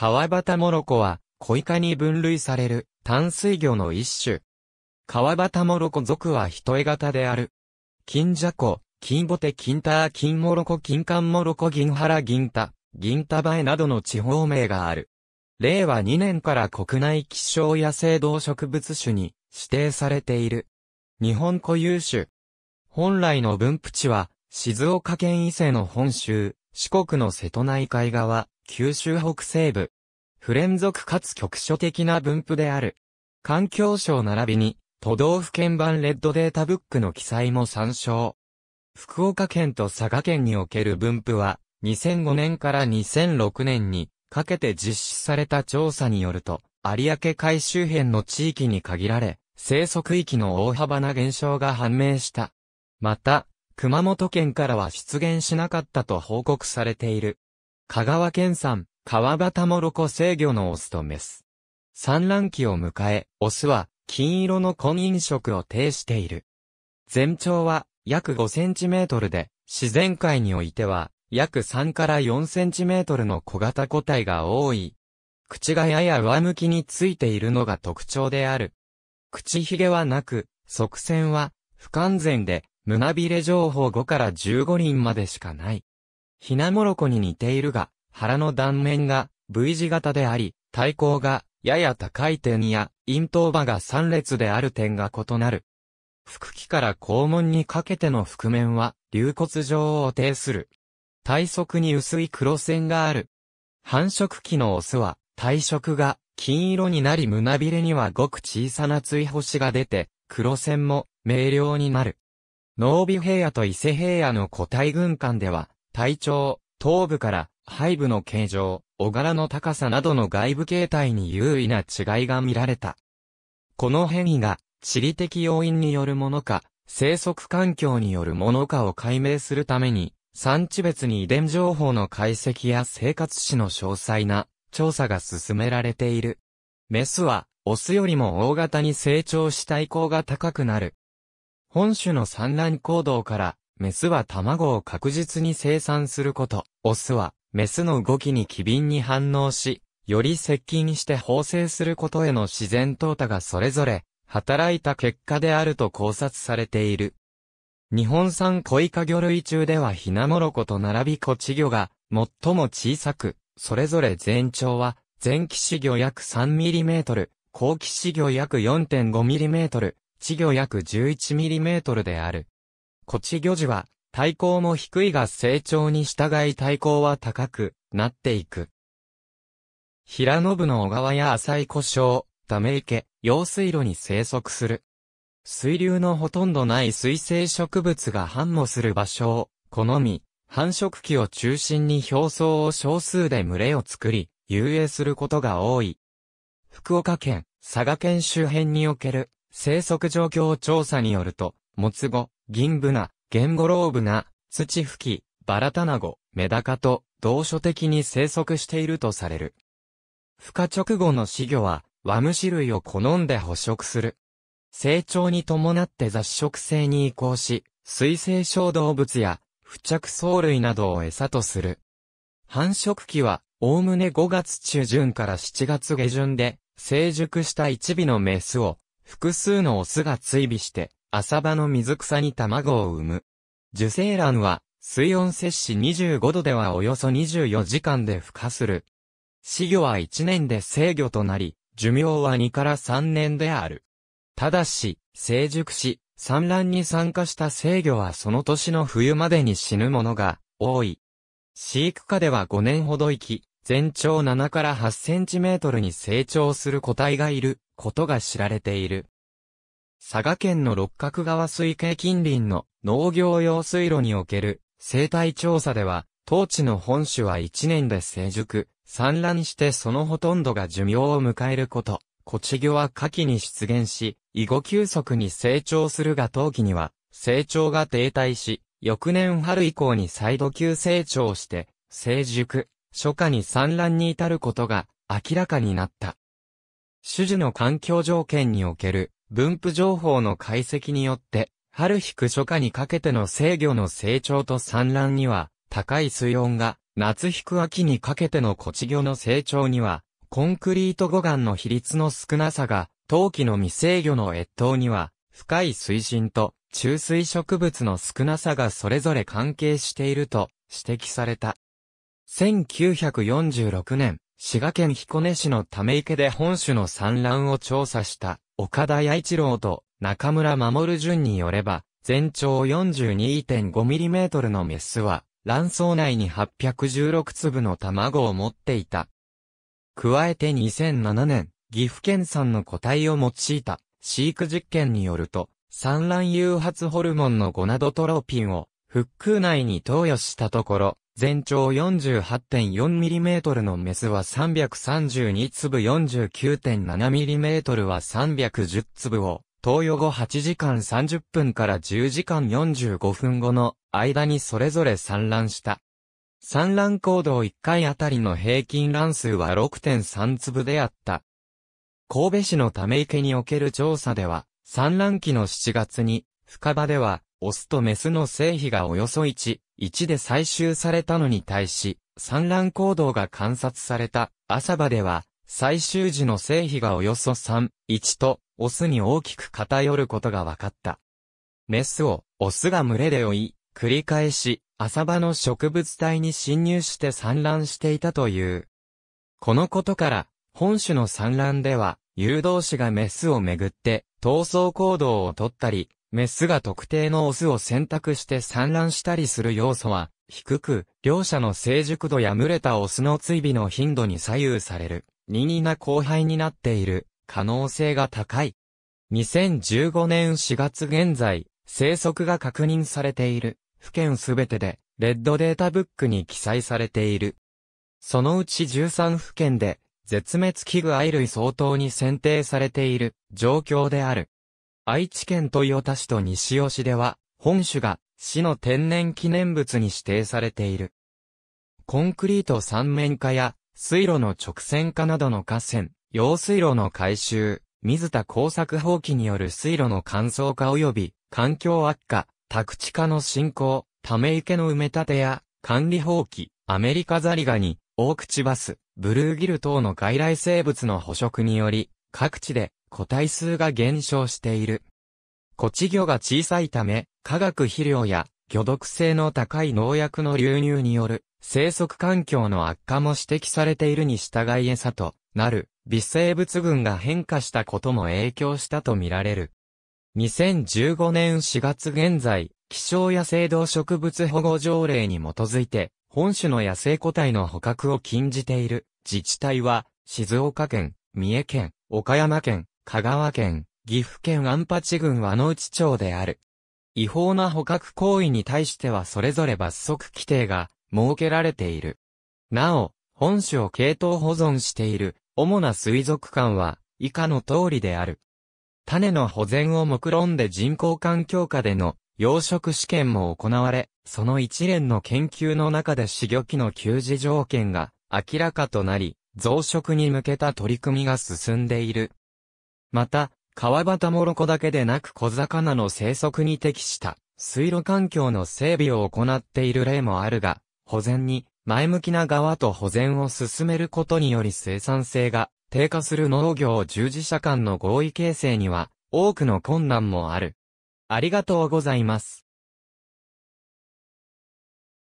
川端モロコは、小イカに分類される淡水魚の一種。川端モロコ属は一重型である。金じ湖、金ボテ金ター金モロコ金管モロコ銀原銀太、銀タバエなどの地方名がある。令和2年から国内希少野生動植物種に指定されている。日本固有種。本来の分布地は、静岡県伊勢の本州、四国の瀬戸内海側、九州北西部。不連続かつ局所的な分布である。環境省並びに、都道府県版レッドデータブックの記載も参照。福岡県と佐賀県における分布は、2005年から2006年にかけて実施された調査によると、有明海周辺の地域に限られ、生息域の大幅な減少が判明した。また、熊本県からは出現しなかったと報告されている。香川県産、川端もろこ制御のオスとメス。産卵期を迎え、オスは金色の婚姻色を呈している。全長は約5センチメートルで、自然界においては約3から4センチメートルの小型個体が多い。口がやや上向きについているのが特徴である。口ひげはなく、側線は不完全で、胸びれ情報5から15輪までしかない。ひなもろこに似ているが、腹の断面が V 字型であり、体高がやや高い点や、咽頭場が3列である点が異なる。腹器から肛門にかけての腹面は、流骨状を呈する。体側に薄い黒線がある。繁殖期のオスは、体色が金色になり胸びれにはごく小さな追星が出て、黒線も明瞭になる。脳尾平野と伊勢平野の個体軍艦では、体調、頭部から背部の形状、小柄の高さなどの外部形態に優位な違いが見られた。この変異が地理的要因によるものか、生息環境によるものかを解明するために、産地別に遺伝情報の解析や生活史の詳細な調査が進められている。メスは、オスよりも大型に成長した体高が高くなる。本種の産卵行動からメスは卵を確実に生産すること、オスは、メスの動きに機敏に反応し、より接近して放生することへの自然淘汰がそれぞれ、働いた結果であると考察されている。日本産恋カ魚類中ではヒナモロコと並びコチ魚が最も小さく、それぞれ全長は全騎士魚約 3mm、後騎士魚約 4.5mm、稚魚約 11mm である。ち魚児は、体高も低いが成長に従い体高は高くなっていく。平野部の小川や浅い湖沼、ため池、用水路に生息する。水流のほとんどない水生植物が繁茂する場所を好み、繁殖期を中心に表層を少数で群れを作り、遊泳することが多い。福岡県、佐賀県周辺における生息状況調査によると、もつ後、銀ブナ、ゲンゴロウブナ、土吹き、バラタナゴ、メダカと同所的に生息しているとされる。孵化直後の死魚は、ワムシ類を好んで捕食する。成長に伴って雑食性に移行し、水生小動物や、付着藻類などを餌とする。繁殖期は、おおむね5月中旬から7月下旬で、成熟した一尾のメスを、複数のオスが追尾して、浅場の水草に卵を産む。受精卵は、水温摂氏25度ではおよそ24時間で孵化する。死魚は1年で生魚となり、寿命は2から3年である。ただし、成熟し、産卵に参加した生魚はその年の冬までに死ぬものが多い。飼育下では5年ほど生き、全長7から8センチメートルに成長する個体がいることが知られている。佐賀県の六角川水系近隣の農業用水路における生態調査では、当地の本種は一年で成熟、産卵してそのほとんどが寿命を迎えること。コチ魚は夏季に出現し、囲碁急速に成長するが冬季には、成長が停滞し、翌年春以降に再度急成長して、成熟、初夏に産卵に至ることが明らかになった。種々の環境条件における分布情報の解析によって、春引く初夏にかけての制御の成長と産卵には、高い水温が、夏引く秋にかけての小稚魚の成長には、コンクリート護岸の比率の少なさが、冬季の未制魚の越冬には、深い水深と中水植物の少なさがそれぞれ関係していると指摘された。1946年、滋賀県彦根市のため池で本種の産卵を調査した岡田弥一郎と中村守淳によれば、全長 42.5mm のメスは、卵巣内に816粒の卵を持っていた。加えて2007年、岐阜県産の個体を用いた飼育実験によると、産卵誘発ホルモンのゴナドトロピンを、腹腔内に投与したところ、全長 48.4mm のメスは332粒 49.7mm は310粒を、投与後8時間30分から10時間45分後の間にそれぞれ産卵した。産卵行動1回あたりの平均卵数は6.3粒であった。神戸市のため池における調査では、産卵期の7月に、深場では、オスとメスの生比がおよそ1、1で採集されたのに対し、産卵行動が観察された朝場では、採集時の成比がおよそ3、1と、オスに大きく偏ることが分かった。メスを、オスが群れで追い、繰り返し、朝場の植物体に侵入して産卵していたという。このことから、本種の産卵では、誘導子がメスをめぐって、闘争行動をとったり、メスが特定のオスを選択して産卵したりする要素は低く、両者の成熟度や群れたオスの追尾の頻度に左右される、ニニな後輩になっている可能性が高い。2015年4月現在、生息が確認されている、府県すべてで、レッドデータブックに記載されている。そのうち13府県で、絶滅危惧愛類相当に選定されている状況である。愛知県豊田市と西尾市では、本種が市の天然記念物に指定されている。コンクリート三面化や水路の直線化などの河川、用水路の改修、水田工作放棄による水路の乾燥化及び環境悪化、宅地化の進行、ため池の埋め立てや管理放棄、アメリカザリガニ、オオクチバス、ブルーギル等の外来生物の捕食により、各地で個体数が減少している。コチ魚が小さいため、化学肥料や魚毒性の高い農薬の流入による生息環境の悪化も指摘されているに従い餌となる微生物群が変化したことも影響したとみられる。2015年4月現在、気象野生動植物保護条例に基づいて、本種の野生個体の捕獲を禁じている自治体は、静岡県、三重県、岡山県、香川県、岐阜県安八郡和野内町である。違法な捕獲行為に対してはそれぞれ罰則規定が設けられている。なお、本種を系統保存している主な水族館は以下の通りである。種の保全を目論んで人工環境下での養殖試験も行われ、その一連の研究の中で死魚期の給仕条件が明らかとなり、増殖に向けた取り組みが進んでいる。また、川端モロコだけでなく小魚の生息に適した水路環境の整備を行っている例もあるが、保全に前向きな側と保全を進めることにより生産性が低下する農業従事者間の合意形成には多くの困難もある。ありがとうございます。